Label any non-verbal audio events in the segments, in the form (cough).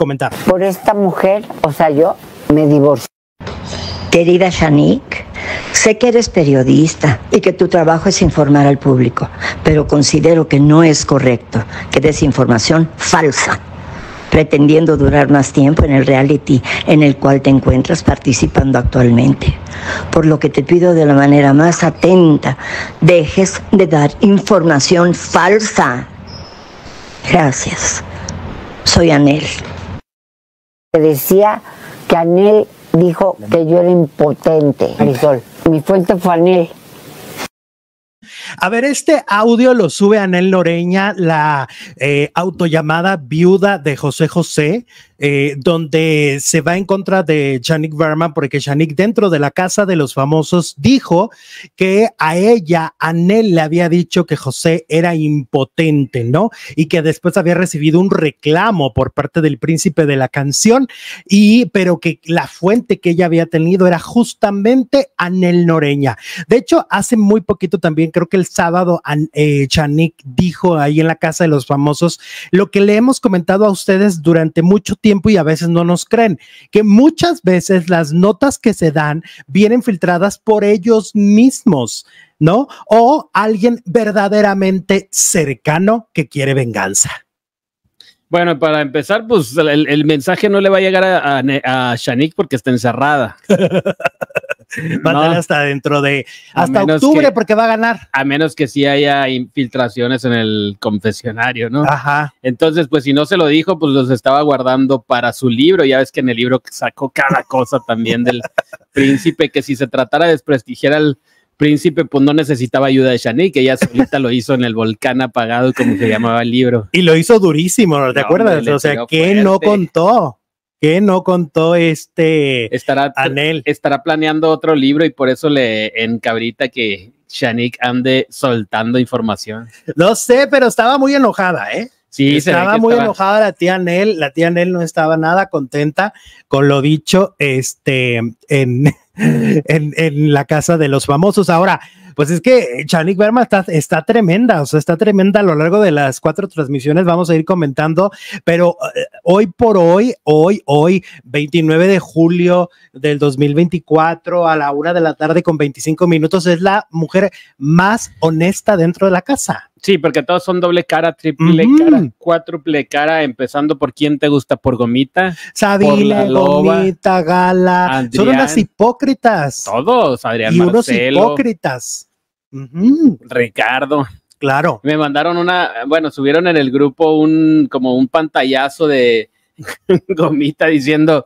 comentar. Por esta mujer, o sea, yo me divorcio. Querida Shanique, sé que eres periodista y que tu trabajo es informar al público, pero considero que no es correcto que des información falsa, pretendiendo durar más tiempo en el reality en el cual te encuentras participando actualmente. Por lo que te pido de la manera más atenta, dejes de dar información falsa. Gracias. Soy Anel decía que Anel dijo que yo era impotente, Mi fuente fue Anel. A ver, este audio lo sube Anel Noreña, la eh, autollamada viuda de José José, eh, donde se va en contra de Yannick Verman porque Yannick dentro de la casa de los famosos dijo que a ella, Anel, le había dicho que José era impotente, ¿no? Y que después había recibido un reclamo por parte del príncipe de la canción, y, pero que la fuente que ella había tenido era justamente Anel Noreña De hecho, hace muy poquito también creo que el sábado eh, Chanik dijo ahí en la casa de los famosos lo que le hemos comentado a ustedes durante mucho tiempo y a veces no nos creen, que muchas veces las notas que se dan vienen filtradas por ellos mismos. ¿No? O alguien verdaderamente cercano que quiere venganza. Bueno, para empezar, pues el, mensaje no le va a llegar a, a, porque está encerrada. (laughs) (laughs) Va a tener hasta dentro de hasta octubre porque va a ganar. A menos que sí haya infiltraciones en el confesionario, ¿no? Ajá. Entonces, pues si no se lo dijo, pues los estaba guardando para su libro. Ya ves que en el libro sacó cada cosa también del (laughs) príncipe, que si se tratara de desprestigiar al príncipe, pues no necesitaba ayuda de Shani, que ella solita lo hizo en el volcán apagado, como se llamaba el libro. Y lo hizo durísimo, ¿te acuerdas? o sea, que no contó? que no contó este estará, Anel. Estará planeando otro libro y por eso le encabrita que Shanik ande soltando información. No sé, pero estaba muy enojada, ¿eh? Sí, estaba muy enojada la tía Anel. la tía Anel no estaba nada contenta con lo dicho este, en, (laughs) en, en, la casa de los famosos. Ahora, pues es que eh, Chanik Verma está, tremenda, o sea, está tremenda a lo largo de las cuatro transmisiones, vamos a ir comentando, pero eh, hoy por hoy, hoy, hoy, 29 de julio del 2024 a la una de la tarde con 25 minutos, es la mujer más honesta dentro de la casa. Sí, porque todos son doble cara, triple cara, cuádruple cara, empezando por quién te gusta por gomita. Sabina, gomita, gala. son unas hipócritas. Todos, Adrián. Y unos hipócritas. Ricardo. Claro. Me mandaron una, bueno, subieron en el grupo un como un pantallazo de (laughs) gomita diciendo,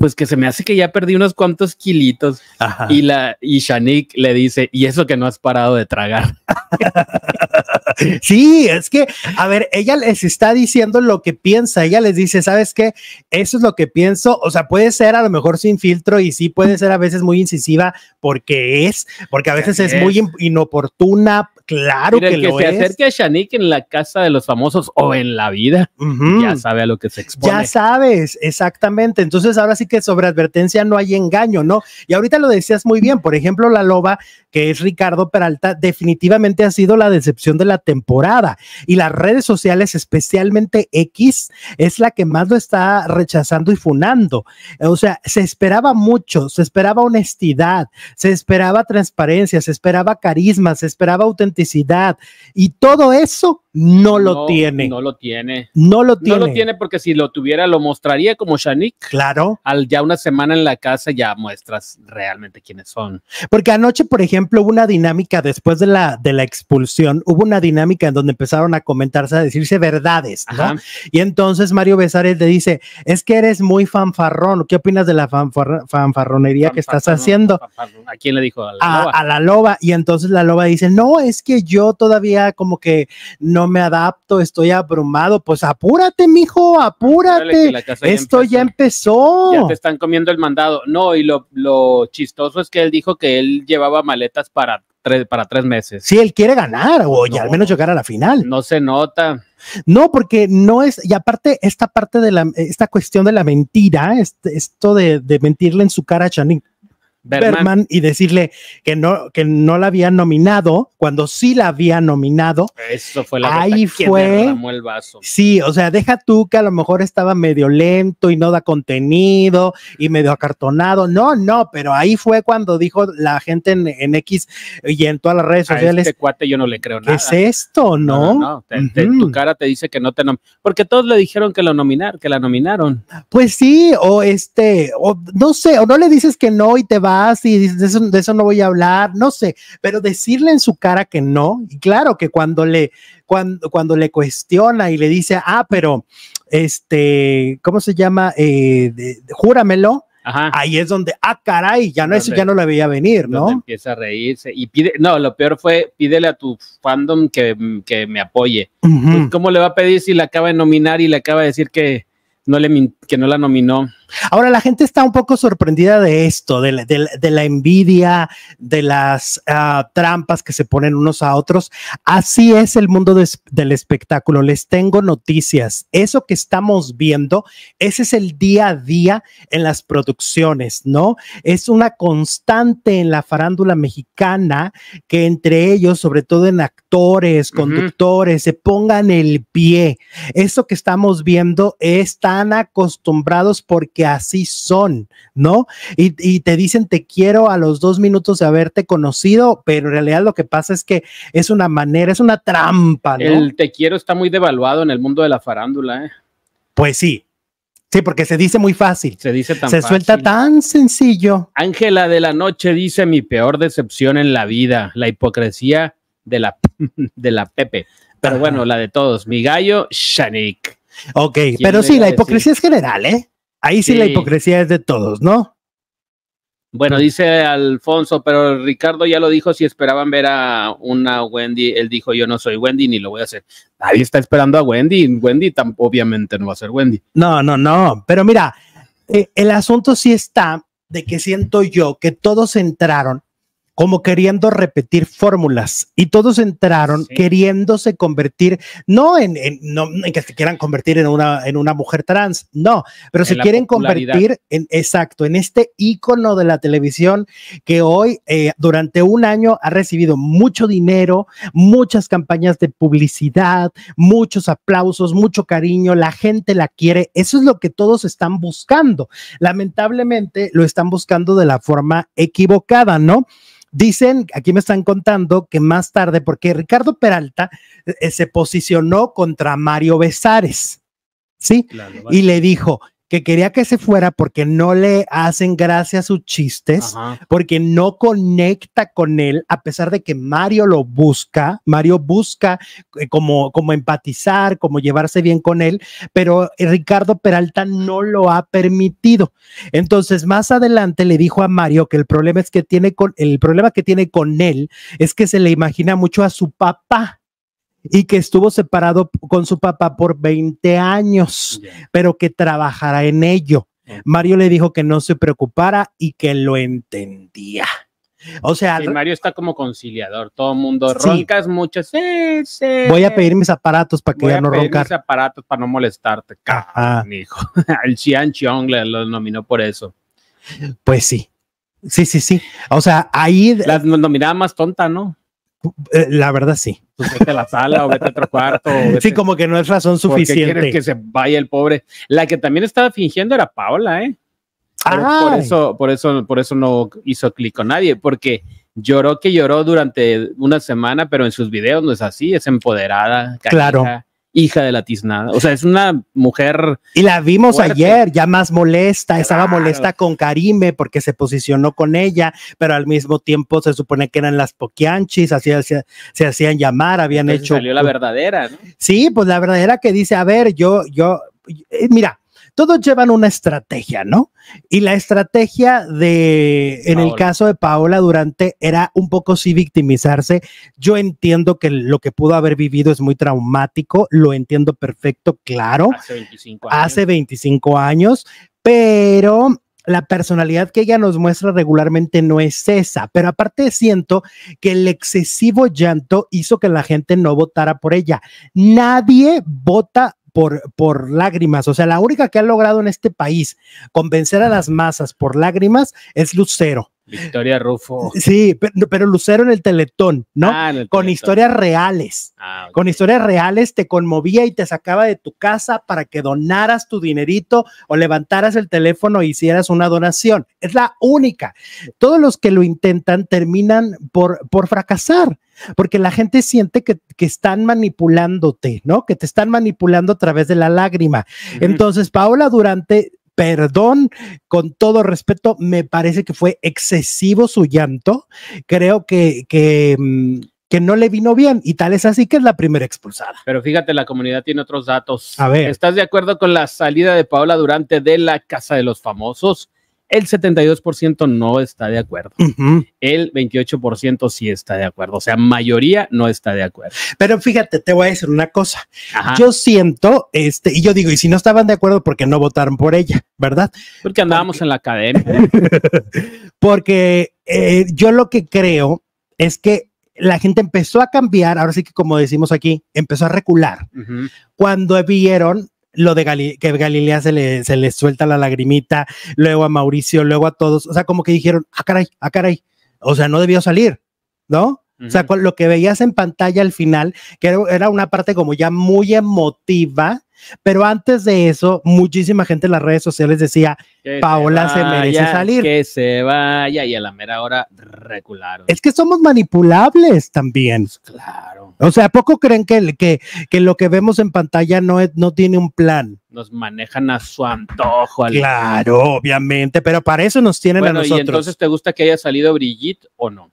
pues que se me hace que ya perdí unos cuantos kilitos. Y la y Shanique le dice, y eso que no has parado de tragar. (laughs) sí, es que, a ver, ella les está diciendo lo que piensa, ella les dice, ¿sabes qué? Eso es lo que pienso, o sea, puede ser a lo mejor sin filtro y sí puede ser a veces muy incisiva porque es, porque a veces es, muy inoportuna, Claro lo que, que se acerque a Shanique en la casa de los famosos o en la vida, ya sabe a lo que se expone. Ya sabes, exactamente. Entonces ahora sí que sobre advertencia no hay engaño, ¿no? Y ahorita lo decías muy bien, por ejemplo, la loba que es Ricardo Peralta, definitivamente ha sido la decepción de la temporada. Y las redes sociales, especialmente X, es la que más lo está rechazando y funando. O sea, se esperaba mucho, se esperaba honestidad, se esperaba transparencia, se esperaba carisma, se esperaba autenticidad. Y todo eso no lo tiene. No lo tiene. No lo tiene. No lo tiene porque si lo tuviera lo mostraría como Shanique. Claro. Al ya una semana en la casa ya muestras realmente quiénes son. Porque anoche, por ejemplo, hubo una dinámica después de la, de la expulsión, hubo una dinámica en donde empezaron a comentarse, a decirse verdades, Y entonces Mario Besares le dice, es que eres muy fanfarrón. ¿Qué opinas de la fanfarronería que estás haciendo? ¿A quién le dijo? A la, loba. a la loba. Y entonces la loba dice, no, es que yo todavía como que no no me adapto, estoy abrumado. Pues apúrate, mijo, apúrate. Esto ya empezó. ya te están comiendo el mandado. No, y lo, chistoso es que él dijo que él llevaba maletas para Tres, para tres meses. Si él quiere ganar o al menos llegar a la final. No se nota. No, porque no es, y aparte esta parte de la, esta cuestión de la mentira, este, esto de, de, mentirle en su cara a Channing Berman. y decirle que no, que no la habían nominado, cuando sí la había nominado. Eso fue la Ahí fue. el vaso. Sí, o sea, deja tú que a lo mejor estaba medio lento y no da contenido y medio acartonado. No, no, pero ahí fue cuando dijo la gente en, X y en todas las redes sociales. este cuate yo no le creo nada. es esto, no? no, tu cara te dice que no te Porque todos le dijeron que lo nominar, que la nominaron. Pues sí, o este, o no sé, o no le dices que no y te va y de eso, de eso no voy a hablar, no sé, pero decirle en su cara que no, y claro que cuando le, cuando, cuando le cuestiona y le dice, ah, pero, este, ¿cómo se llama? Eh, júramelo. Ahí es donde, ah, caray, ya no, eso ya no la veía venir, ¿no? Empieza a reírse y pide, no, lo peor fue, pídele a tu fandom que, me apoye. Pues, ¿Cómo le va a pedir si la acaba de nominar y le acaba de decir que no, le, que no la nominó? Ahora la gente está un poco sorprendida de esto, de la, envidia, de las ah, trampas que se ponen unos a otros. Así es el mundo del espectáculo. Les tengo noticias. Eso que estamos viendo, ese es el día a día en las producciones, ¿no? Es una constante en la farándula mexicana que entre ellos, sobre todo en actores, conductores, se pongan el pie. Eso que estamos viendo están acostumbrados porque así son, ¿no? Y, te dicen te quiero a los dos minutos de haberte conocido, pero en realidad lo que pasa es que es una manera, es una trampa. ¿no? El te quiero está muy devaluado en el mundo de la farándula, ¿eh? Pues sí, Sí, porque se dice muy fácil. Se dice tan Se suelta tan sencillo. Ángela de la Noche dice mi peor decepción en la vida, la hipocresía de la, (laughs) de la Pepe. Pero bueno, la de todos. Mi gallo, Shanik. Ok, pero sí, la hipocresía es general, ¿eh? Ahí sí, la hipocresía es de todos, ¿no? Bueno, dice Alfonso, pero Ricardo ya lo dijo, si esperaban ver a una Wendy, él dijo, yo no soy Wendy ni lo voy a hacer. Ahí está esperando a Wendy, Wendy obviamente no va a ser Wendy. No, no, no, pero mira, eh, el asunto sí está de que siento yo que todos entraron como queriendo repetir fórmulas y todos entraron queriéndose convertir, no en, que se quieran convertir en una, en una mujer trans, no, pero se quieren convertir en, exacto, en este ícono de la televisión que hoy eh, durante un año ha recibido mucho dinero, muchas campañas de publicidad, muchos aplausos, mucho cariño, la gente la quiere, eso es lo que todos están buscando. Lamentablemente lo están buscando de la forma equivocada, ¿no? Dicen, aquí me están contando que más tarde, porque Ricardo Peralta eh, eh, se posicionó contra Mario Besares, ¿sí? Y le dijo, que quería que se fuera porque no le hacen gracia sus chistes, porque no conecta con él, a pesar de que Mario lo busca, Mario busca eh, como, como empatizar, como llevarse bien con él, pero eh, Ricardo Peralta no lo ha permitido. Entonces, más adelante le dijo a Mario que el problema es que tiene con el problema que tiene con él es que se le imagina mucho a su papá y que estuvo separado con su papá por 20 años, pero que trabajara en ello. Mario le dijo que no se preocupara y que lo entendía. O sea, Mario está como conciliador, todo mundo ronca, roncas mucho. Voy a pedir mis aparatos para que Voy a no pedir roncar. aparatos para no molestarte, hijo. El (laughs) Xian Chong le lo nominó por eso. Pues sí. Sí, sí, sí. O sea, ahí la nominada más tonta, ¿no? Eh, la verdad sí. vete la sala o vete a otro cuarto. sí, como que no es razón suficiente. quieres que se vaya el pobre. La que también estaba fingiendo era Paola, ¿eh? Por eso, por eso, por eso no hizo clic con nadie, porque lloró que lloró durante una semana, pero en sus videos no es así, es empoderada. Claro hija de la tiznada. O sea, es una mujer. Y la vimos ayer, ya más molesta, estaba molesta con Karime porque se posicionó con ella, pero al mismo tiempo se supone que eran las poquianchis, así, se hacían llamar, habían hecho. Salió la verdadera, ¿no? Sí, pues la verdadera que dice, a ver, yo, yo, eh, mira, todos llevan una estrategia, ¿no? Y la estrategia de, en el caso de Paola Durante, era un poco sí victimizarse. Yo entiendo que lo que pudo haber vivido es muy traumático, lo entiendo perfecto, claro. Hace 25 años. Hace 25 años, pero la personalidad que ella nos muestra regularmente no es esa, pero aparte siento que el excesivo llanto hizo que la gente no votara por ella. Nadie vota por, lágrimas. O sea, la única que ha logrado en este país convencer a las masas por lágrimas es Lucero. Victoria Rufo. Sí, pero, Lucero en el Teletón, ¿no? Ah, con historias reales. Ah, con historias reales te conmovía y te sacaba de tu casa para que donaras tu dinerito o levantaras el teléfono e hicieras una donación. Es la única. Todos los que lo intentan terminan por, por fracasar porque la gente siente que, que, están manipulándote, ¿no? Que te están manipulando a través de la lágrima. Entonces, Paola Durante perdón, con todo respeto, me parece que fue excesivo su llanto. Creo que, que, mm, que, no le vino bien y tal es así que es la primera expulsada. Pero fíjate, la comunidad tiene otros datos. A ver. ¿Estás de acuerdo con la salida de Paola Durante de la Casa de los Famosos? El 72% no está de acuerdo. El 28% sí está de acuerdo. O sea, mayoría no está de acuerdo. Pero fíjate, te voy a decir una cosa. Yo siento, este, y yo digo, y si no estaban de acuerdo, porque no votaron por ella, ¿verdad? Porque andábamos en la academia. (laughs) porque eh, yo lo que creo es que la gente empezó a cambiar, ahora sí que como decimos aquí, empezó a recular. Cuando vieron lo de que Galilea se le, suelta la lagrimita, luego a Mauricio, luego a todos, o sea, como que dijeron, ah, caray, ah, caray, o sea, no debió salir, ¿no? O sea, lo que veías en pantalla al final, que era una parte como ya muy emotiva, pero antes de eso, muchísima gente en las redes sociales decía, Paola se, merece salir. Que se vaya y a la mera hora recularon. Es que somos manipulables también. Claro. O sea, poco creen que, que, lo que vemos en pantalla no, no tiene un plan? Nos manejan a su antojo. claro, obviamente, pero para eso nos tienen a nosotros. entonces te gusta que haya salido Brigitte o no?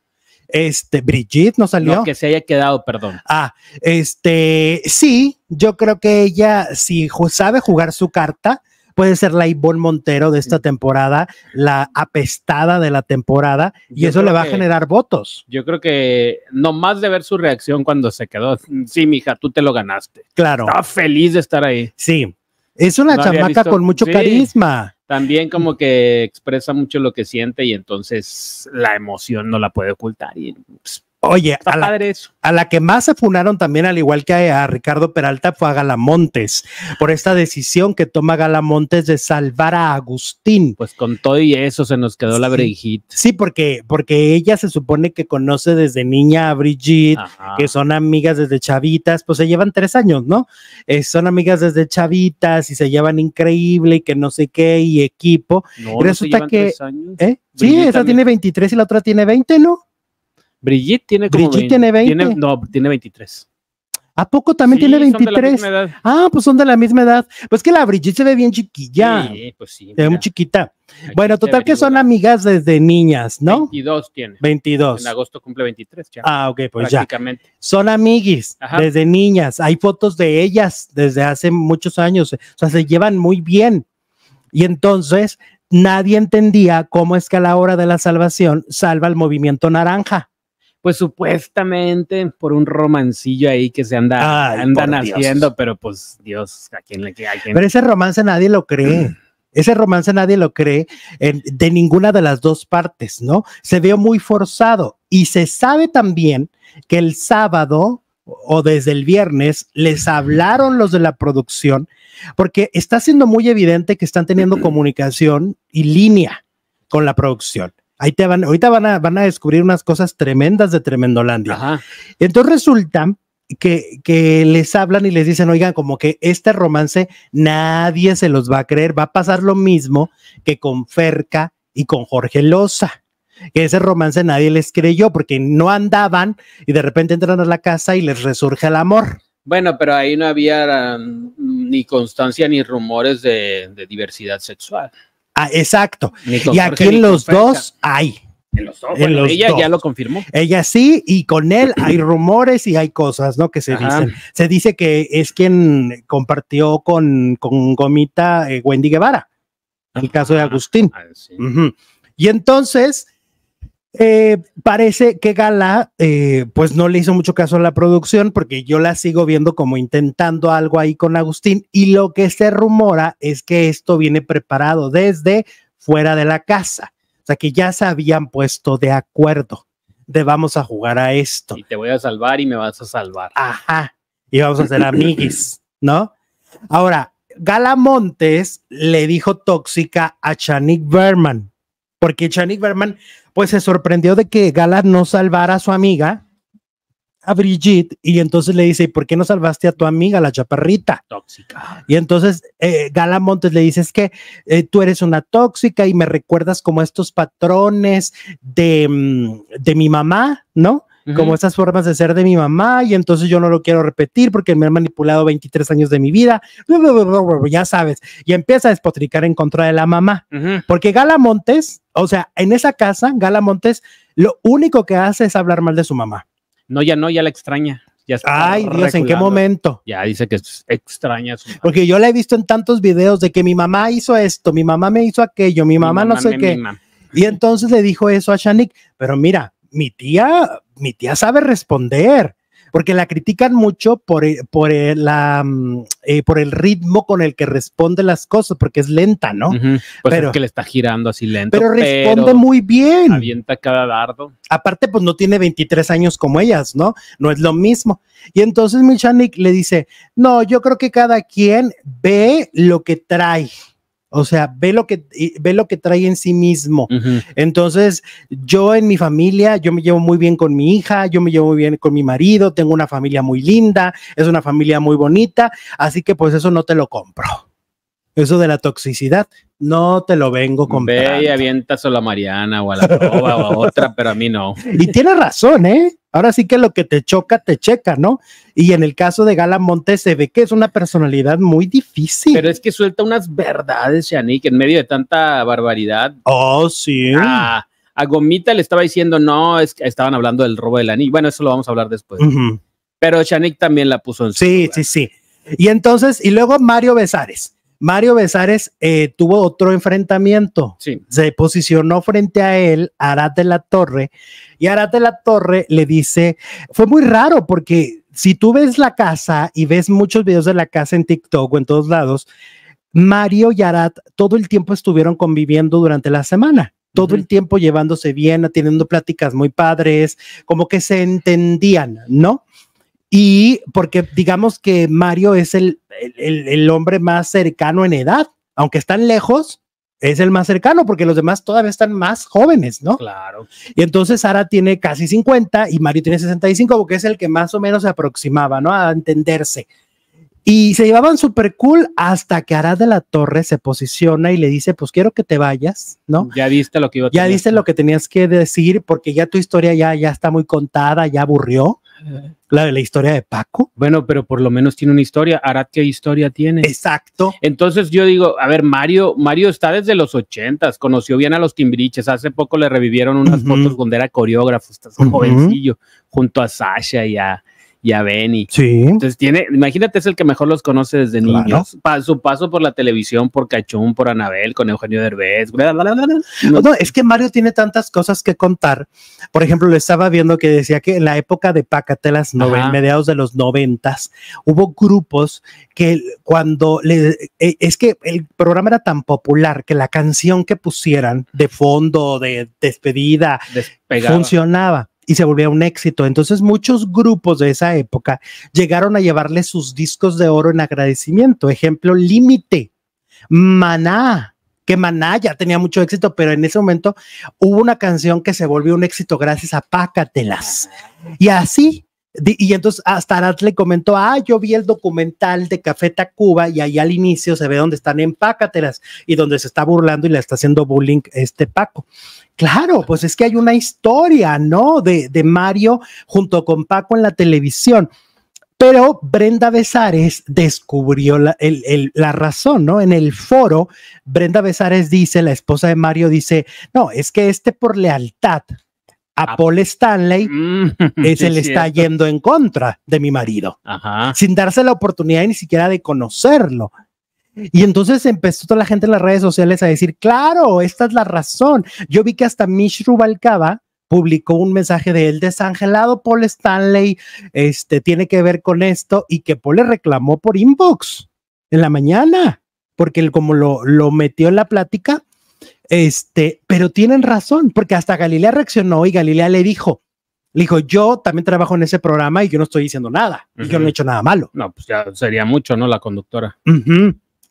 Este, Brigitte no salió. Aunque que se haya quedado, perdón. Ah, este, sí, yo creo que ella, si sabe jugar su carta, puede ser la Ivonne Montero de esta temporada, la apestada de la temporada, y eso le va a generar votos. Yo creo que nomás de ver su reacción cuando se quedó, sí, mija, tú te lo ganaste. Claro. feliz de estar ahí. Sí. Es una chamaca con mucho carisma. También como que expresa mucho lo que siente y entonces la emoción no la puede ocultar y pues, Oye, a la, que más se funaron también, al igual que a, Ricardo Peralta, fue a Galamontes por esta decisión que toma Galamontes de salvar a Agustín. Pues con todo y eso se nos quedó la Brigitte. Sí, porque, porque ella se supone que conoce desde niña a Brigitte, que son amigas desde chavitas, pues se llevan tres años, ¿no? Eh, son amigas desde chavitas y se llevan increíble y que no sé qué y equipo. No, resulta que. ¿Eh? Sí, esa tiene 23 y la otra tiene 20, ¿no? Brigitte tiene como Brigitte tiene 20. no, tiene 23. ¿A poco también tiene 23? Ah, pues son de la misma edad. Pues que la Brigitte se ve bien chiquilla. Sí, pues sí. Se ve muy chiquita. bueno, total que son amigas desde niñas, ¿no? 22 tiene. 22. En agosto cumple 23, ya. Ah, ok, pues ya. Son amiguis desde niñas. Hay fotos de ellas desde hace muchos años. O sea, se llevan muy bien. Y entonces nadie entendía cómo es que a la hora de la salvación salva el movimiento naranja pues supuestamente por un romancillo ahí que se anda, andan haciendo, pero pues Dios, ¿a quién le queda? Pero ese romance nadie lo cree. (clears throat) Ese romance nadie lo cree de ninguna de las dos partes, ¿no? Se vio muy forzado y se sabe también que el sábado o desde el viernes les hablaron los de la producción porque está siendo muy evidente que están teniendo (clears throat) comunicación y línea con la producción. Ahí te van, ahorita van a, van a descubrir unas cosas tremendas de Tremendolandia. Entonces resulta que, les hablan y les dicen, oigan, como que este romance nadie se los va a creer, va a pasar lo mismo que con Ferca y con Jorge Loza. Que ese romance nadie les creyó porque no andaban y de repente entran a la casa y les resurge el amor. Bueno, pero ahí no había mm, ni constancia ni rumores de diversidad sexual. Ah, exacto. Y aquí en los dos hay. ella ya lo confirmó. Ella sí, y con él hay rumores y hay cosas, ¿no? Que se dicen. Se dice que es quien compartió con, Gomita eh, Wendy Guevara, el caso de Agustín. Ah, y entonces eh, parece que Gala, eh, pues no le hizo mucho caso a la producción porque yo la sigo viendo como intentando algo ahí con Agustín y lo que se rumora es que esto viene preparado desde fuera de la casa, o sea que ya se habían puesto de acuerdo de vamos a jugar a esto. Y te voy a salvar y me vas a salvar. Ajá, y vamos a ser amiguis, ¿no? Ahora, Gala Montes le dijo tóxica a Chanik Berman, porque Chanik Berman pues se sorprendió de que Gala no salvara a su amiga, a Brigitte, y entonces le dice, ¿por qué no salvaste a tu amiga, la chaparrita? Tóxica. Y entonces eh, Gala Montes le dice, es que eh, tú eres una tóxica y me recuerdas como estos patrones de, mm, de mi mamá, ¿no? como esas formas de ser de mi mamá y entonces yo no lo quiero repetir porque me han manipulado 23 años de mi vida, (laughs) ya sabes, y empieza a despotricar en contra de la mamá, porque Gala Montes, o sea, en esa casa, Gala Montes lo único que hace es hablar mal de su mamá. No, ya no, ya la extraña. Ya Ay, Dios, ¿en qué momento? Ya dice que es extraña. Su Porque yo la he visto en tantos videos de que mi mamá hizo esto, mi mamá me hizo aquello, mi mamá, no sé qué. Y entonces le dijo eso a Shanik, pero mira, mi tía, mi tía sabe responder, porque la critican mucho por, eh, por, eh, mm, eh, por el ritmo con el que responde las cosas, porque es lenta, ¿no? pues pero que le está girando así lento. Pero responde muy bien. Avienta cada dardo. Aparte, pues no tiene 23 años como ellas, ¿no? No es lo mismo. Y entonces Michanik le dice, no, yo creo que cada quien ve lo que trae. O sea, ve lo que ve lo que trae en sí mismo. Entonces, yo en mi familia, yo me llevo muy bien con mi hija, yo me llevo muy bien con mi marido, tengo una familia muy linda, es una familia muy bonita, así que pues eso no te lo compro. Eso de la toxicidad, no te lo vengo con. Ve y avientas a la Mariana o a la Roba o a otra, pero a mí no. Y tiene razón, ¿eh? Ahora sí que lo que te choca, te checa, ¿no? Y en el caso de Gala Montes se ve que es una personalidad muy difícil. Pero es que suelta unas verdades, Yannick, en medio de tanta barbaridad. Oh, sí. Ah, a Gomita le estaba diciendo, no, es que estaban hablando del robo de anillo. Bueno, eso lo vamos a hablar después. Pero Yannick también la puso en su Sí, sí, sí. Y entonces, y luego Mario Besares. Mario Besares eh, tuvo otro enfrentamiento. Se posicionó frente a él, Arat de la Torre, y Arat de la Torre le dice, fue muy raro porque si tú ves la casa y ves muchos videos de la casa en TikTok o en todos lados, Mario y Arat todo el tiempo estuvieron conviviendo durante la semana todo el tiempo llevándose bien, teniendo pláticas muy padres, como que se entendían, ¿no? Y porque digamos que Mario es el, el, hombre más cercano en edad, aunque están lejos, es el más cercano porque los demás todavía están más jóvenes, ¿no? Claro. Y entonces Sara tiene casi 50 y Mario tiene 65 porque es el que más o menos se aproximaba, ¿no? A entenderse. Y se llevaban súper cool hasta que Arad de la Torre se posiciona y le dice, pues quiero que te vayas, ¿no? Ya viste lo que iba a Ya viste lo que tenías que decir porque ya tu historia ya, ya está muy contada, ya aburrió. La, de la historia de Paco. Bueno, pero por lo menos tiene una historia. ¿arad ¿qué historia tiene? Exacto. Entonces yo digo, a ver, Mario, Mario está desde los ochentas, conoció bien a los Timbriches. Hace poco le revivieron unas fotos donde era coreógrafo, estás jovencillo, junto a Sasha y a, ya ven Benny. Sí. Entonces tiene, imagínate, es el que mejor los conoce desde niños. su paso por la televisión, por Cachún, por Anabel, con Eugenio Derbez. no, es que Mario tiene tantas cosas que contar. Por ejemplo, lo estaba viendo que decía que en la época de Pacatelas, mediados de los noventas, hubo grupos que cuando le, eh, es que el programa era tan popular que la canción que pusieran de fondo, de despedida, funcionaba y se volvía un éxito. Entonces muchos grupos de esa época llegaron a llevarle sus discos de oro en agradecimiento. Ejemplo, Límite, Maná, que Maná ya tenía mucho éxito, pero en ese momento hubo una canción que se volvió un éxito gracias a Pácatelas. Y así y entonces hasta Arad le comentó, ah, yo vi el documental de Café Tacuba y ahí al inicio se ve donde están pácateras y donde se está burlando y le está haciendo bullying este Paco. Claro, pues es que hay una historia, ¿no? De, Mario junto con Paco en la televisión. Pero Brenda Besares descubrió la, la, razón, ¿no? En el foro, Brenda Besares dice, la esposa de Mario dice, no, es que este por lealtad a ah. Paul Stanley mm, (laughs) es el que está yendo en contra de mi marido, sin darse la oportunidad ni siquiera de conocerlo. Y entonces empezó toda la gente en las redes sociales a decir, claro, esta es la razón. Yo vi que hasta Mish Rubalcaba publicó un mensaje de él desangelado, Paul Stanley, este tiene que ver con esto y que Paul le reclamó por inbox en la mañana, porque él como lo, lo metió en la plática, este, pero tienen razón, porque hasta Galilea reaccionó y Galilea le dijo, le dijo, yo también trabajo en ese programa y yo no estoy diciendo nada, y yo no he hecho nada malo. No, pues ya sería mucho, ¿no? La conductora.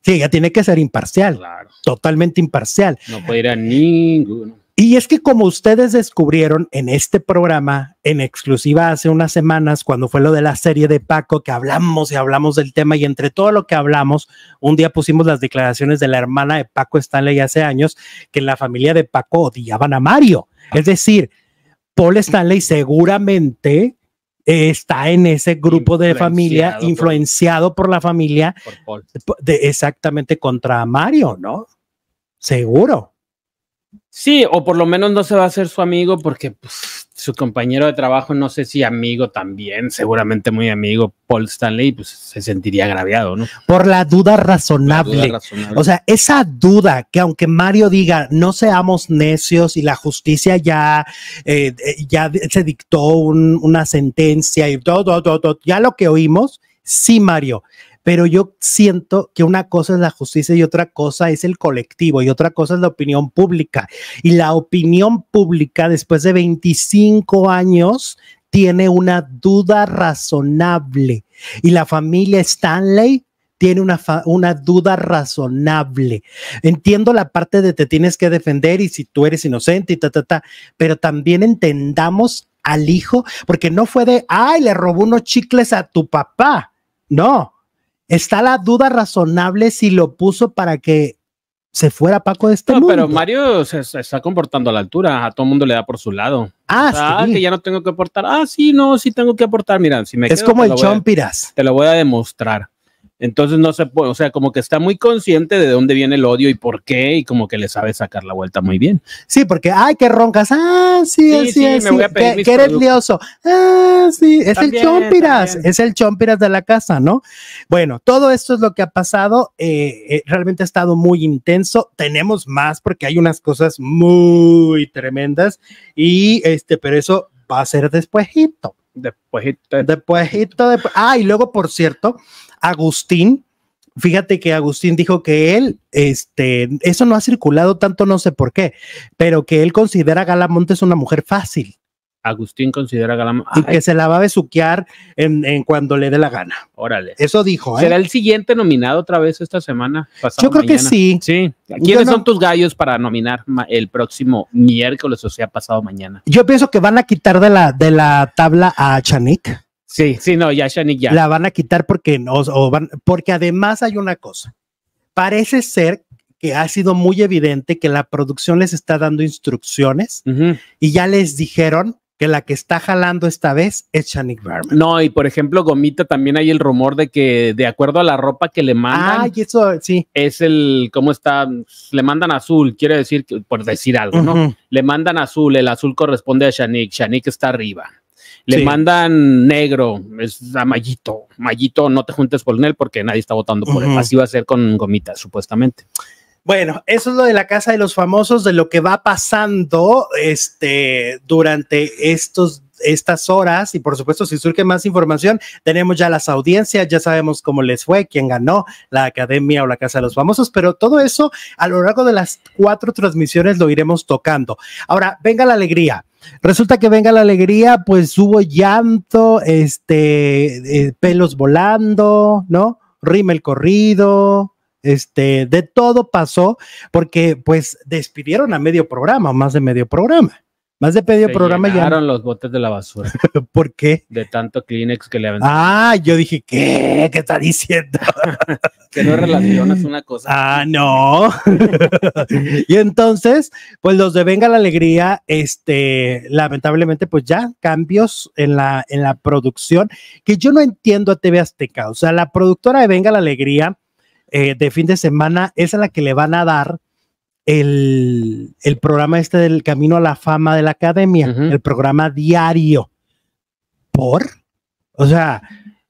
Sí, ella tiene que ser imparcial, totalmente imparcial. No puede ir a ninguno. Y es que como ustedes descubrieron en este programa, en exclusiva hace unas semanas, cuando fue lo de la serie de Paco, que hablamos y hablamos del tema y entre todo lo que hablamos, un día pusimos las declaraciones de la hermana de Paco Stanley hace años, que en la familia de Paco odiaban a Mario. Es decir, Paul Stanley seguramente eh, está en ese grupo de familia, influenciado por, la familia, De, exactamente contra Mario, ¿no? Seguro. Sí, o por lo menos no se va a ser su amigo porque pues, su compañero de trabajo, no sé si amigo también, seguramente muy amigo, Paul Stanley, pues se sentiría agraviado, ¿no? Por la duda razonable. O sea, esa duda que aunque Mario diga, no seamos necios y la justicia ya, eh, ya se dictó una sentencia y todo, todo, todo, ya lo que oímos, sí, Mario, pero yo siento que una cosa es la justicia y otra cosa es el colectivo y otra cosa es la opinión pública. Y la opinión pública, después de 25 años, tiene una duda razonable. Y la familia Stanley tiene una, una duda razonable. Entiendo la parte de te tienes que defender y si tú eres inocente y ta, ta, ta, pero también entendamos al hijo, porque no fue de, ay, le robó unos chicles a tu papá. No, está la duda razonable si lo puso para que se fuera Paco de este mundo. Pero Mario se, está comportando a la altura, a todo mundo le da por su lado. Ah, que ya no tengo que aportar. Ah, sí, no, sí tengo que aportar. Mira, si me Es como el Chompiras. Te lo voy a demostrar. Entonces no se puede, o sea, como que está muy consciente de dónde viene el odio y por qué, y como que le sabe sacar la vuelta muy bien. Sí, porque, ay, que roncas, ah, sí, sí, sí, eres lioso, ah, sí, es el chompiras, es el chompiras de la casa, ¿no? Bueno, todo esto es lo que ha pasado, eh, eh, realmente ha estado muy intenso, tenemos más porque hay unas cosas muy tremendas, y este, pero eso va a ser despuésito después. Después, después. Ah, y luego, por cierto, Agustín, fíjate que Agustín dijo que él, este, eso no ha circulado tanto, no sé por qué, pero que él considera a Gala Montes una mujer fácil. Agustín considera Y que se la va a besuquear en, cuando le dé la gana. Órale. Eso dijo. ¿eh? ¿Será el siguiente nominado otra vez esta semana? Yo creo que sí. Sí. ¿Quiénes son tus gallos para nominar el próximo miércoles o sea pasado mañana? Yo pienso que van a quitar de la, de la tabla a Chanik. Sí, sí, no, ya Chanik ya. La van a quitar porque, no, van, porque además hay una cosa. Parece ser que ha sido muy evidente que la producción les está dando instrucciones y ya les dijeron que la que está jalando esta vez es Shanique Berman. No, y por ejemplo, Gomita también hay el rumor de que de acuerdo a la ropa que le mandan. Ah, y eso sí. Es el cómo está, le mandan azul, quiere decir por decir algo, ¿no? Le mandan azul, el azul corresponde a Shanique, Shanique está arriba. Le mandan negro, es a Mayito. Mayito, no te juntes con él porque nadie está votando por él. Así va a ser con Gomita, supuestamente. Bueno, eso es lo de la casa de los famosos, de lo que va pasando este, durante estos estas horas y por supuesto si surge más información tenemos ya las audiencias ya sabemos cómo les fue quién ganó la academia o la casa de los famosos pero todo eso a lo largo de las cuatro transmisiones lo iremos tocando ahora venga la alegría resulta que venga la alegría pues hubo llanto este eh, pelos volando no rime el corrido este, de todo pasó, porque pues despidieron a medio programa, más de medio programa. Más de medio programa llenaron los botes de la basura. (laughs) ¿Por qué? De tanto Kleenex que le aventaron. Ah, yo dije, ¿qué? ¿Qué está diciendo? (laughs) que no relacionas una cosa. Ah, no. (laughs) y entonces, pues los de Venga la Alegría, este, lamentablemente, pues ya cambios en la, en la producción, que yo no entiendo a TV Azteca. O sea, la productora de Venga la Alegría eh, de fin de semana es a la que le van a dar el, programa este del Camino a la Fama de la Academia, el programa diario. ¿Por? O sea,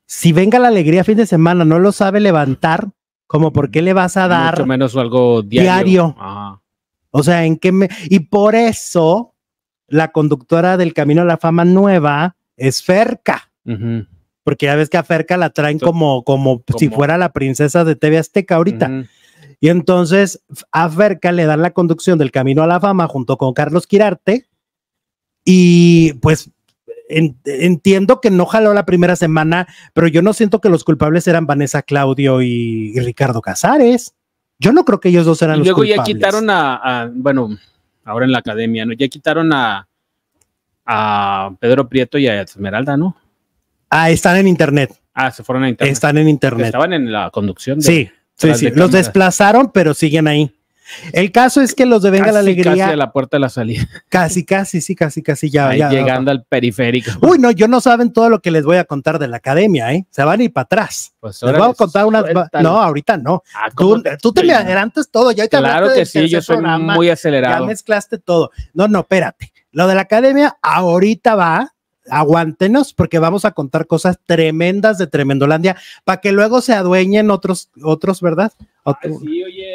si venga la alegría fin de semana, no lo sabe levantar, como por qué le vas a dar. menos algo diario. Ah. O sea, en qué me. Y por eso la conductora del Camino a la Fama Nueva es Ferca porque ya ves que a Ferca la traen como, como si fuera la princesa de TV Azteca ahorita. Y entonces a Ferca le dan la conducción del Camino a la Fama junto con Carlos Quirarte. Y pues entiendo que no jaló la primera semana, pero yo no siento que los culpables eran Vanessa Claudio y, Ricardo Casares. Yo no creo que ellos dos eran los culpables. Luego ya quitaron a, bueno, ahora en la academia, ¿no? Ya quitaron a, a Pedro Prieto y a Esmeralda, ¿no? Ah, están en internet. Ah, se fueron a internet. Están en internet. Estaban en la conducción. sí, sí, sí. los desplazaron, pero siguen ahí. El caso es que los de Venga la Alegría. Casi la puerta de la salida. Casi, casi, sí, casi, casi ya. Ahí llegando al periférico. Uy, no, yo no saben todo lo que les voy a contar de la academia, ¿eh? Se van y para atrás. Pues les voy a contar unas. No, ahorita no. Ah, tú, te, tú, me adelantas todo. Ya te claro que sí, yo soy muy acelerado. Ya mezclaste todo. No, no, espérate. Lo de la academia ahorita va aguántenos porque vamos a contar cosas tremendas de Tremendolandia para que luego se adueñen otros, otros, ¿verdad? Ah, sí, oye,